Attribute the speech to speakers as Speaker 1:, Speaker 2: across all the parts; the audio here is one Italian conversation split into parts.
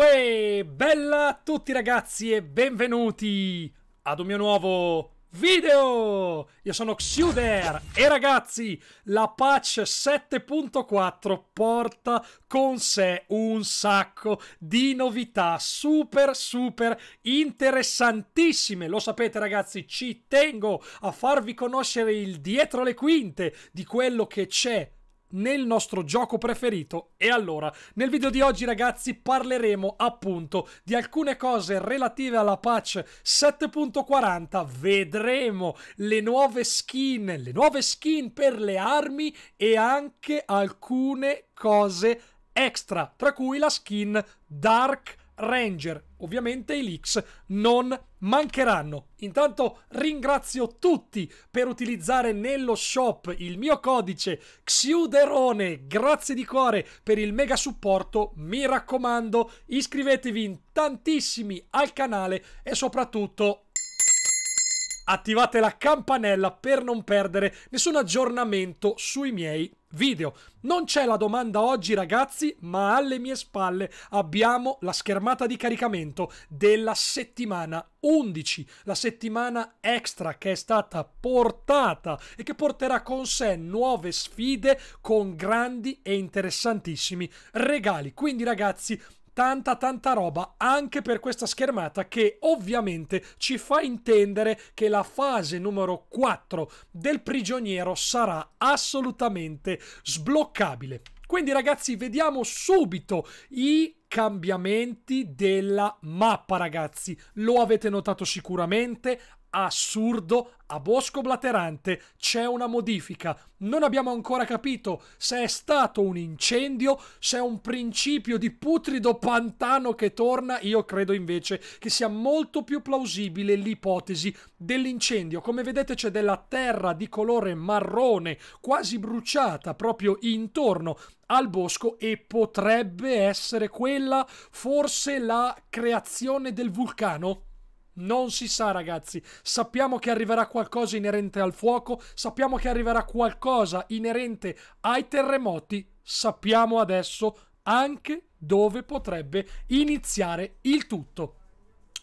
Speaker 1: Uè, bella a tutti ragazzi e benvenuti ad un mio nuovo video! Io sono Xuder e ragazzi, la patch 7.4 porta con sé un sacco di novità super super interessantissime. Lo sapete ragazzi, ci tengo a farvi conoscere il dietro le quinte di quello che c'è nel nostro gioco preferito. E allora, nel video di oggi ragazzi parleremo appunto di alcune cose relative alla patch 7.40, vedremo le nuove skin, le nuove skin per le armi e anche alcune cose extra, tra cui la skin Dark Ranger. Ovviamente i leaks non mancheranno. Intanto ringrazio tutti per utilizzare nello shop il mio codice Xiuderone. Grazie di cuore per il mega supporto. Mi raccomando, iscrivetevi in tantissimi al canale e soprattutto attivate la campanella per non perdere nessun aggiornamento sui miei video. Non c'è la domanda oggi ragazzi, ma alle mie spalle abbiamo la schermata di caricamento della settimana 11, la settimana extra che è stata portata e che porterà con sé nuove sfide con grandi e interessantissimi regali. Quindi ragazzi tanta tanta roba anche per questa schermata che ovviamente ci fa intendere che la fase numero 4 del prigioniero sarà assolutamente sbloccabile. Quindi ragazzi vediamo subito i cambiamenti della mappa ragazzi lo avete notato sicuramente assurdo a Bosco Blaterante c'è una modifica. Non abbiamo ancora capito se è stato un incendio, se è un principio di putrido pantano che torna. Io credo invece che sia molto più plausibile l'ipotesi dell'incendio. Come vedete c'è della terra di colore marrone, quasi bruciata proprio intorno al bosco e potrebbe essere quella forse la creazione del vulcano non si sa, ragazzi. Sappiamo che arriverà qualcosa inerente al fuoco, sappiamo che arriverà qualcosa inerente ai terremoti. Sappiamo adesso anche dove potrebbe iniziare il tutto.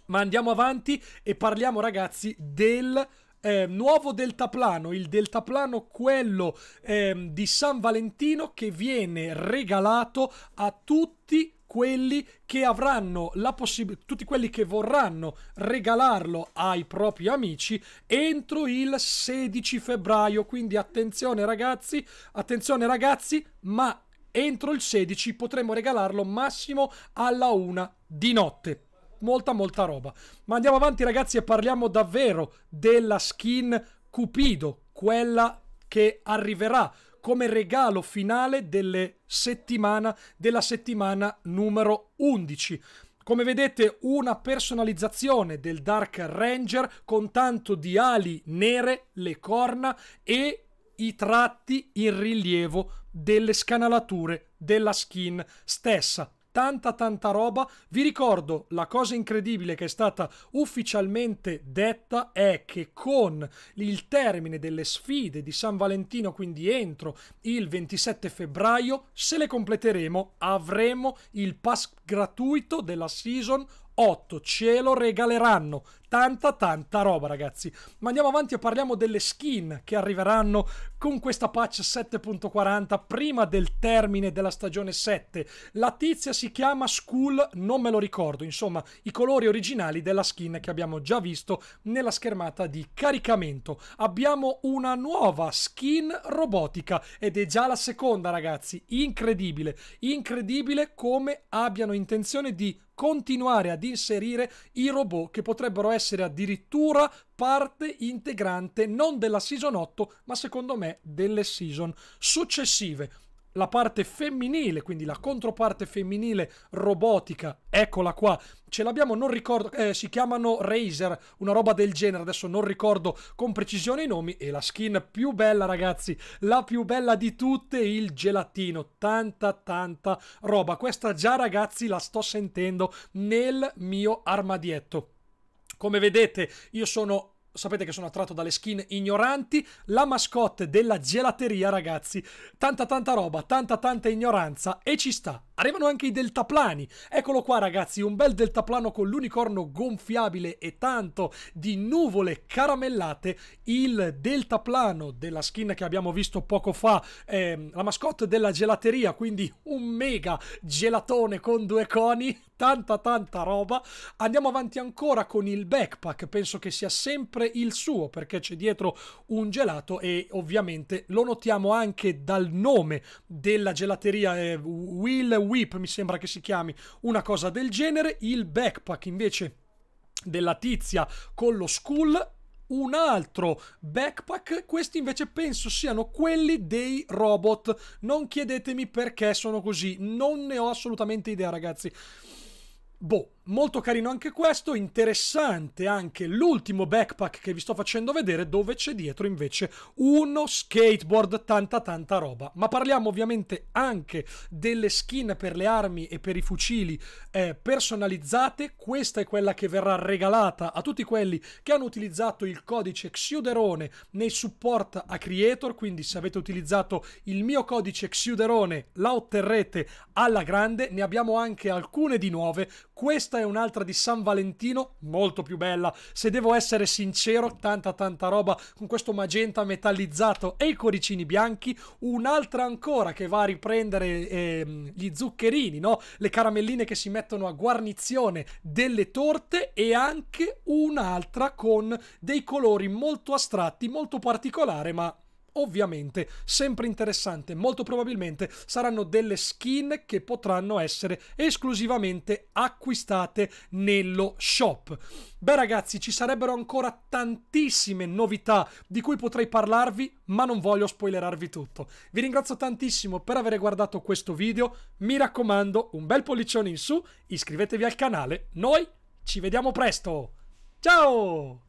Speaker 1: Ma andiamo avanti e parliamo, ragazzi, del eh, nuovo deltaplano, il deltaplano quello eh, di San Valentino che viene regalato a tutti quelli che avranno la possibilità, tutti quelli che vorranno regalarlo ai propri amici entro il 16 febbraio. Quindi attenzione ragazzi, attenzione ragazzi, ma entro il 16 potremo regalarlo massimo alla una di notte. Molta molta roba. Ma andiamo avanti ragazzi e parliamo davvero della skin Cupido, quella che arriverà come regalo finale delle settimana, della settimana numero 11. Come vedete una personalizzazione del Dark Ranger con tanto di ali nere, le corna e i tratti in rilievo delle scanalature della skin stessa tanta tanta roba. Vi ricordo la cosa incredibile che è stata ufficialmente detta è che con il termine delle sfide di San Valentino, quindi entro il 27 febbraio, se le completeremo avremo il pass gratuito della season 8 ce lo regaleranno tanta tanta roba ragazzi ma andiamo avanti e parliamo delle skin che arriveranno con questa patch 7.40 prima del termine della stagione 7 la tizia si chiama School non me lo ricordo insomma i colori originali della skin che abbiamo già visto nella schermata di caricamento abbiamo una nuova skin robotica ed è già la seconda ragazzi incredibile incredibile come abbiano intenzione di continuare ad inserire i robot che potrebbero essere essere addirittura parte integrante non della season 8, ma secondo me delle season successive la parte femminile, quindi la controparte femminile robotica, eccola qua, ce l'abbiamo, non ricordo, eh, si chiamano Razer, una roba del genere, adesso non ricordo con precisione i nomi, e la skin più bella ragazzi, la più bella di tutte, il gelatino, tanta tanta roba, questa già ragazzi la sto sentendo nel mio armadietto. Come vedete, io sono sapete che sono attratto dalle skin ignoranti, la mascotte della gelateria, ragazzi. Tanta tanta roba, tanta tanta ignoranza e ci sta. Arrivano anche i deltaplani. Eccolo qua, ragazzi, un bel deltaplano con l'unicorno gonfiabile e tanto di nuvole caramellate. Il deltaplano della skin che abbiamo visto poco fa, ehm, la mascotte della gelateria, quindi un mega gelatone con due coni. Tanta, tanta roba. Andiamo avanti ancora con il backpack. Penso che sia sempre il suo perché c'è dietro un gelato e ovviamente lo notiamo anche dal nome della gelateria eh, Will Whip mi sembra che si chiami una cosa del genere, il backpack invece della tizia con lo skull un altro backpack. Questi invece penso siano quelli dei robot. Non chiedetemi perché sono così, non ne ho assolutamente idea, ragazzi. Boh, Molto carino anche questo, interessante anche l'ultimo backpack che vi sto facendo vedere dove c'è dietro invece uno skateboard, tanta tanta roba. Ma parliamo ovviamente anche delle skin per le armi e per i fucili eh, personalizzate, questa è quella che verrà regalata a tutti quelli che hanno utilizzato il codice Xiuderone nei support a Creator, quindi se avete utilizzato il mio codice Xiuderone la otterrete alla grande, ne abbiamo anche alcune di nuove, questa questa e un'altra di San Valentino, molto più bella. Se devo essere sincero, tanta tanta roba con questo magenta metallizzato e i coricini bianchi. Un'altra ancora che va a riprendere ehm, gli zuccherini, no? Le caramelline che si mettono a guarnizione delle torte e anche un'altra con dei colori molto astratti, molto particolare, ma ovviamente sempre interessante. Molto probabilmente saranno delle skin che potranno essere esclusivamente acquistate nello shop. Beh ragazzi, ci sarebbero ancora tantissime novità di cui potrei parlarvi, ma non voglio spoilerarvi tutto. Vi ringrazio tantissimo per aver guardato questo video, mi raccomando un bel pollicione in su, iscrivetevi al canale, noi ci vediamo presto! Ciao!